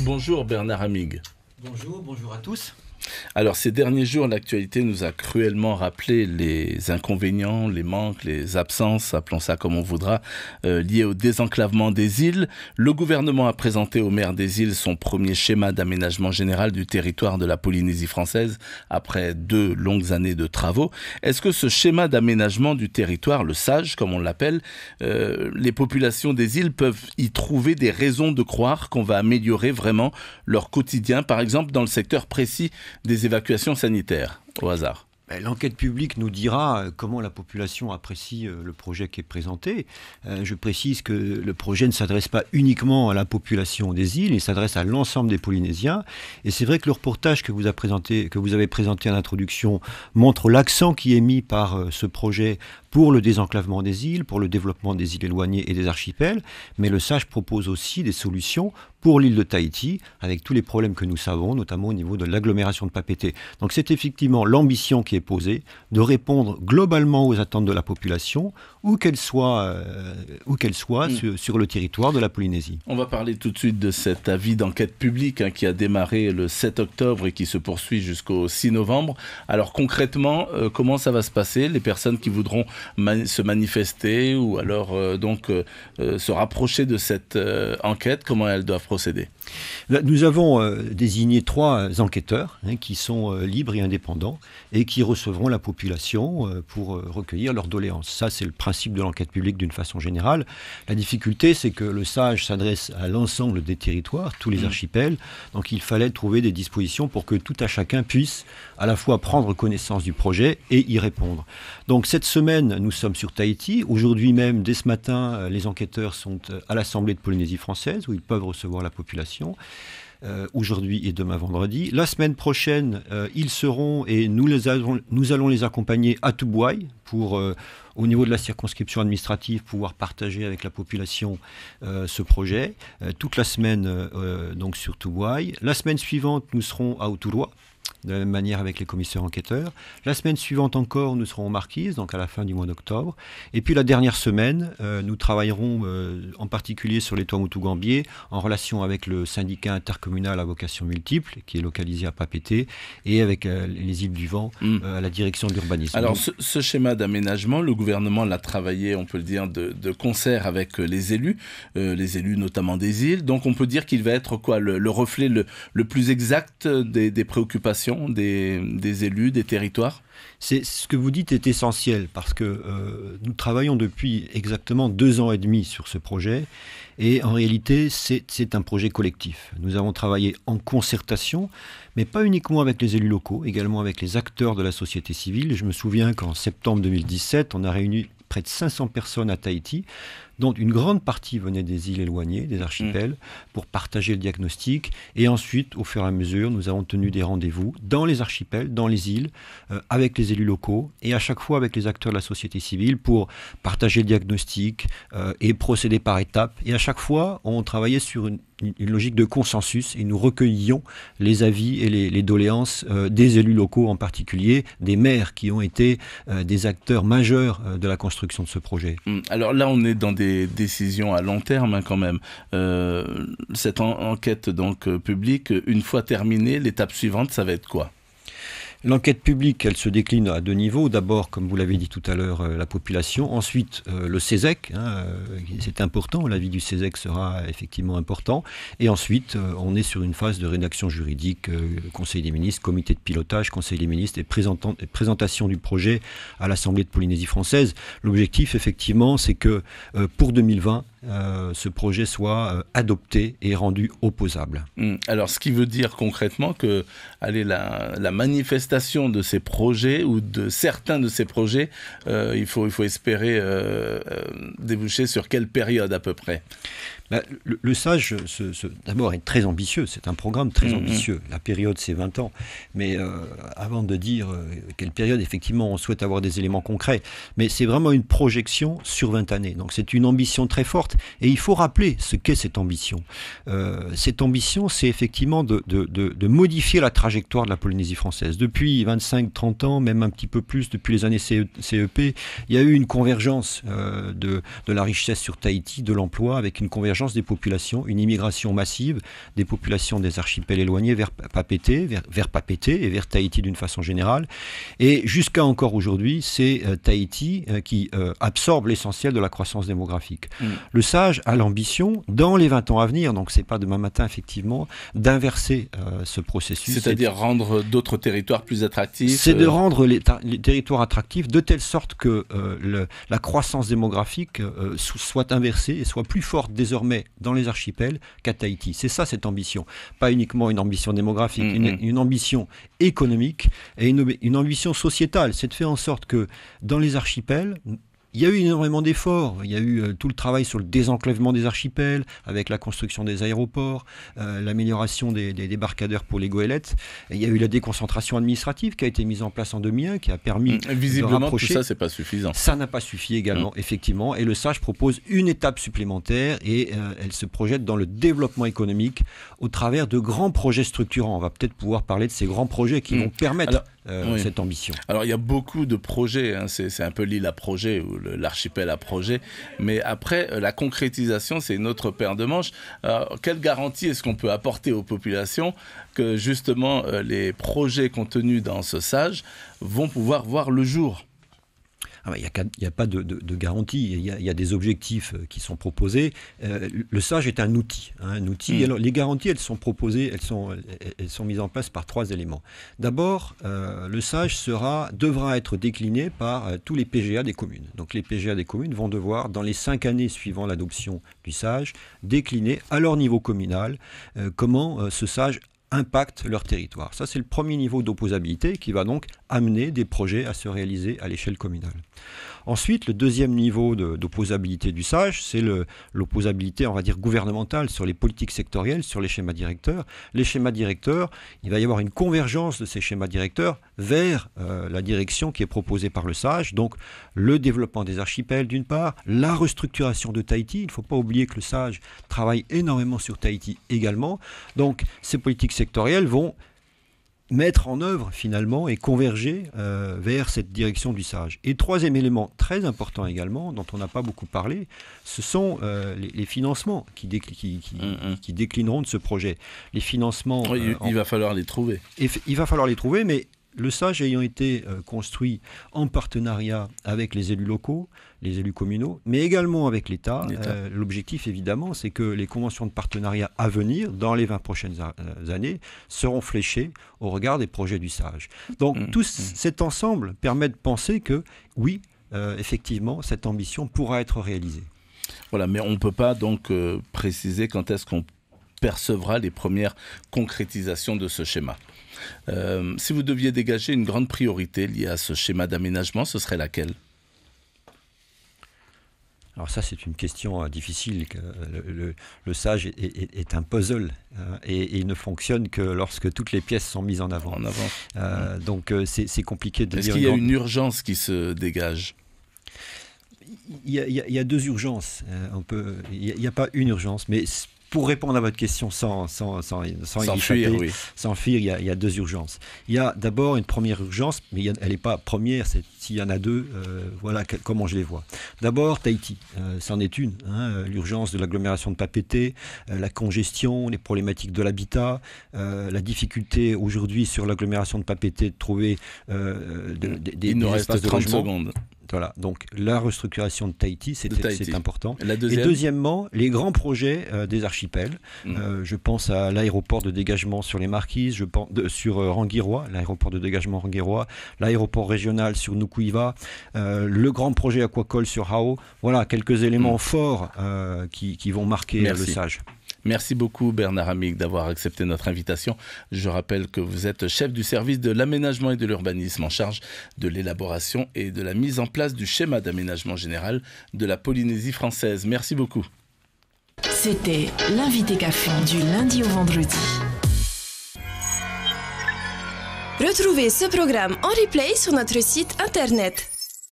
Bonjour Bernard Amig. Bonjour, bonjour à tous. Alors ces derniers jours, l'actualité nous a cruellement rappelé les inconvénients, les manques, les absences, appelons ça comme on voudra, euh, liés au désenclavement des îles. Le gouvernement a présenté au maire des îles son premier schéma d'aménagement général du territoire de la Polynésie française après deux longues années de travaux. Est-ce que ce schéma d'aménagement du territoire, le SAGE comme on l'appelle, euh, les populations des îles peuvent y trouver des raisons de croire qu'on va améliorer vraiment leur quotidien, par exemple dans le secteur précis des évacuations sanitaires, au hasard ben, L'enquête publique nous dira euh, comment la population apprécie euh, le projet qui est présenté. Euh, je précise que le projet ne s'adresse pas uniquement à la population des îles, il s'adresse à l'ensemble des Polynésiens. Et c'est vrai que le reportage que vous, présenté, que vous avez présenté en introduction montre l'accent qui est mis par ce projet pour le désenclavement des îles, pour le développement des îles éloignées et des archipels. Mais le SAGE propose aussi des solutions pour l'île de Tahiti, avec tous les problèmes que nous savons, notamment au niveau de l'agglomération de Papété. Donc c'est effectivement l'ambition qui est posée de répondre globalement aux attentes de la population, où qu'elle soit, euh, qu'elle soit hmm. sur, le territoire de la Polynésie. On va parler tout de suite de cet avis d'enquête publique hein, qui a démarré le 7 octobre et qui se poursuit jusqu'au 6 novembre. Alors concrètement, euh, comment ça va se passer Les personnes qui voudront se manifester ou alors euh, donc se rapprocher de cette enquête, comment elles doivent nous avons euh, désigné trois euh, enquêteurs hein, qui sont euh, libres et indépendants et qui recevront la population pour recueillir leurs doléances. Ça, c'est le principe de l'enquête publique d'une façon générale. La difficulté, c'est que le SAGE s'adresse à l'ensemble des territoires, tous les mmh. archipels, donc il fallait trouver des dispositions pour que tout à chacun puisse à la fois prendre connaissance du projet et y répondre. Donc cette semaine, nous sommes sur Tahiti. Aujourd'hui même, dès ce matin, les enquêteurs sont à l'Assemblée de Polynésie française où ils peuvent recevoir la population. Euh, aujourd'hui et demain vendredi. La semaine prochaine, euh, ils seront et nous, les allons, nous allons les accompagner à Toubouaï pour, euh, au niveau de la circonscription administrative, pouvoir partager avec la population ce projet toute la semaine donc sur Toubouaï. La semaine suivante, nous serons à Autourois de la même manière avec les commissaires enquêteurs. La semaine suivante encore, nous serons en Marquise, donc à la fin du mois d'octobre. Et puis la dernière semaine, euh, nous travaillerons euh, en particulier sur les toits gambier en relation avec le syndicat intercommunal à vocation multiple qui est localisé à Papété et avec euh, les îles du Vent hmm. à la direction de l'urbanisme. Alors ce, schéma d'aménagement, le gouvernement l'a travaillé, on peut le dire, de, concert avec les élus, les élus notamment des îles. Donc on peut dire qu'il va être quoi le, reflet le, plus exact des préoccupations des, élus, des territoires c'est ce que vous dites est essentiel parce que euh, nous travaillons depuis exactement deux ans et demi sur ce projet et en réalité c'est un projet collectif. Nous avons travaillé en concertation, mais pas uniquement avec les élus locaux, également avec les acteurs de la société civile. Je me souviens qu'en septembre 2017, on a réuni près de 500 personnes à Tahiti dont une grande partie venait des îles éloignées, des archipels, pour partager le diagnostic. Et ensuite, au fur et à mesure, nous avons tenu des rendez-vous dans les archipels, dans les îles, euh, avec les élus locaux et à chaque fois avec les acteurs de la société civile pour partager le diagnostic euh, et procéder par étapes. Et à chaque fois, on travaillait sur une, logique de consensus et nous recueillions les avis et les, doléances euh, des élus locaux en particulier, des maires qui ont été des acteurs majeurs de la construction de ce projet. Hum, alors là, on est dans des décisions à long terme hein, quand même. Euh, cette enquête donc euh, publique, une fois terminée, l'étape suivante, ça va être quoi L'enquête publique, elle se décline à deux niveaux. D'abord, comme vous l'avez dit tout à l'heure, euh, la population. Ensuite, euh, le CESEC. Hein, euh, c'est important. L'avis du CESEC sera effectivement important. Et ensuite, on est sur une phase de rédaction juridique, Conseil des ministres, comité de pilotage, Conseil des ministres et, présentation du projet à l'Assemblée de Polynésie française. L'objectif, effectivement, c'est que pour 2020, ce projet soit adopté et rendu opposable. Hum. Alors, ce qui veut dire concrètement que la manifestation de ces projets ou de certains de ces projets, euh, il, faut, il faut espérer euh, euh, déboucher sur quelle période à peu près bah, le, SAGE, ce, d'abord, est très ambitieux. C'est un programme très mm-hmm. ambitieux. La période, c'est 20 ans. Mais avant de dire quelle période, effectivement, on souhaite avoir des éléments concrets. Mais c'est vraiment une projection sur 20 années. Donc c'est une ambition très forte. Et il faut rappeler ce qu'est cette ambition. cette ambition, c'est effectivement de, de, de, de modifier la trajectoire de la Polynésie française. Depuis depuis 25-30 ans, même un petit peu plus depuis les années CEP, e il y a eu une convergence euh, de, la richesse sur Tahiti, de l'emploi, avec une convergence des populations, une immigration massive des populations des archipels éloignés vers Papété, vers, et vers Tahiti d'une façon générale. Et jusqu'à encore aujourd'hui, c'est euh, Tahiti euh, qui absorbe l'essentiel de la croissance démographique. Mm. Le SAGE a l'ambition, dans les 20 ans à venir, donc c'est pas demain matin effectivement, d'inverser ce processus. C'est-à-dire rendre d'autres territoires attractif. C'est de euh, rendre les, territoires attractifs de telle sorte que euh, la croissance démographique euh, soit inversée et soit plus forte désormais dans les archipels qu'à Tahiti. C'est ça cette ambition. Pas uniquement une ambition démographique, mm, mm. une, ambition économique et une, une ambition sociétale. C'est de faire en sorte que dans les archipels, il y a eu énormément d'efforts. Il y a eu euh, tout le travail sur le désenclavement des archipels, avec la construction des aéroports, euh, l'amélioration des, débarcadères pour les goélettes. il y a eu la déconcentration administrative qui a été mise en place en 2001, qui a permis mm. Visiblement, de rapprocher. tout ça, c'est pas suffisant. Ça n'a pas suffi également, mm. effectivement. Et le SAGE propose une étape supplémentaire et euh, elle se projette dans le développement économique au travers de grands projets structurants. On va peut-être pouvoir parler de ces grands projets qui mm. vont permettre... Euh, cette ambition. Alors il y a beaucoup de projets, hein. c'est un peu l'île à projet ou l'archipel à projet, mais après euh, la concrétisation c'est une autre paire de manches. quelle garantie est-ce qu'on peut apporter aux populations que justement euh, les projets contenus dans ce SAGE vont pouvoir voir le jour ah bah, il n'y a, pas de, garantie, il y, a, des objectifs euh, qui sont proposés. Euh, le SAGE est un outil. Hein, un outil. Mm. Alors, les garanties, elles sont proposées, elles sont, elles sont mises en place par trois éléments. D'abord, euh, le SAGE sera, devra être décliné par tous les PGA des communes. Donc les PGA des communes vont devoir, dans les cinq années suivant l'adoption du SAGE, décliner à leur niveau communal comment ce SAGE impactent leur territoire. Ça, c'est le premier niveau d'opposabilité qui va donc amener des projets à se réaliser à l'échelle communale. Ensuite, le deuxième niveau d'opposabilité du SAGE, c'est l'opposabilité, on va dire, gouvernementale sur les politiques sectorielles, sur les schémas directeurs. Les schémas directeurs, il va y avoir une convergence de ces schémas directeurs vers euh, la direction qui est proposée par le SAGE. Donc, le développement des archipels, d'une part, la restructuration de Tahiti. Il ne faut pas oublier que le SAGE travaille énormément sur Tahiti également. Donc, ces politiques sectorielles vont mettre en œuvre finalement et converger euh, vers cette direction du sage. Et troisième élément très important également, dont on n'a pas beaucoup parlé, ce sont euh, les, financements mm, mm. qui, déclineront de ce projet. Les financements... Euh, il, va falloir les trouver. il va falloir les trouver, mais le SAGE ayant été euh, construit en partenariat avec les élus locaux, les élus communaux, mais également avec l'État. Euh, l'objectif, évidemment, c'est que les conventions de partenariat à venir, dans les 20 prochaines euh, années, seront fléchées au regard des projets du SAGE. Donc, mmh, tout mmh. cet ensemble permet de penser que, oui, effectivement, cette ambition pourra être réalisée. Voilà, mais on ne peut pas donc préciser quand est-ce qu'on percevra les premières concrétisations de ce schéma. Euh, si vous deviez dégager une grande priorité liée à ce schéma d'aménagement, ce serait laquelle alors ça, c'est une question euh, difficile. Euh, le, sage est, un puzzle hein, et, il ne fonctionne que lorsque toutes les pièces sont mises en avant. Donc c'est compliqué de Est-ce qu'il y a une urgence qui se dégage il y, a, deux urgences. On peut, il n'y a, pas une urgence, mais pour répondre à votre question sans, sans, sans, sans, il y, a, deux urgences. Il y a d'abord une première urgence, mais elle n'est pas première, s'il y en a deux, euh, voilà comment je les vois. D'abord, Tahiti, euh, c'en est une. Hein, euh, l'urgence de l'agglomération de Papété, la congestion, les problématiques de l'habitat, la difficulté aujourd'hui sur l'agglomération de Papété de trouver des, il reste espaces de voilà. Donc la restructuration de Tahiti, c'est important. Et deuxièmement, les grands projets euh, des archipels. Mm. Euh, je pense à l'aéroport de dégagement sur les Marquises, je pense sur euh, Rangiroa, l'aéroport de dégagement Rangiroa, l'aéroport régional sur Nukuiva, le grand projet aquacole sur Hao. Voilà quelques éléments mm. forts qui, vont marquer le sage. Merci beaucoup Bernard Amic d'avoir accepté notre invitation. Je rappelle que vous êtes chef du service de l'aménagement et de l'urbanisme en charge de l'élaboration et de la mise en place du schéma d'aménagement général de la Polynésie française. Merci beaucoup. C'était l'invité café du lundi au vendredi. Retrouvez ce programme en replay sur notre site internet